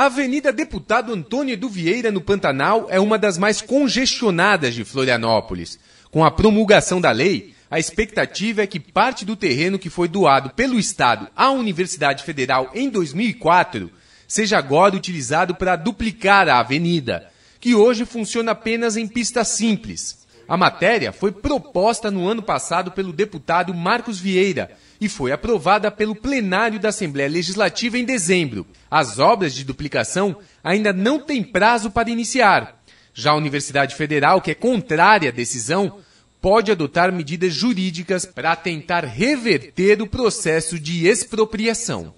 A Avenida Deputado Antônio do Vieira, no Pantanal, é uma das mais congestionadas de Florianópolis. Com a promulgação da lei, a expectativa é que parte do terreno que foi doado pelo Estado à Universidade Federal em 2004 seja agora utilizado para duplicar a avenida, que hoje funciona apenas em pista simples. A matéria foi proposta no ano passado pelo deputado Marcos Vieira e foi aprovada pelo plenário da Assembleia Legislativa em dezembro. As obras de duplicação ainda não têm prazo para iniciar. Já a Universidade Federal, que é contrária à decisão, pode adotar medidas jurídicas para tentar reverter o processo de expropriação.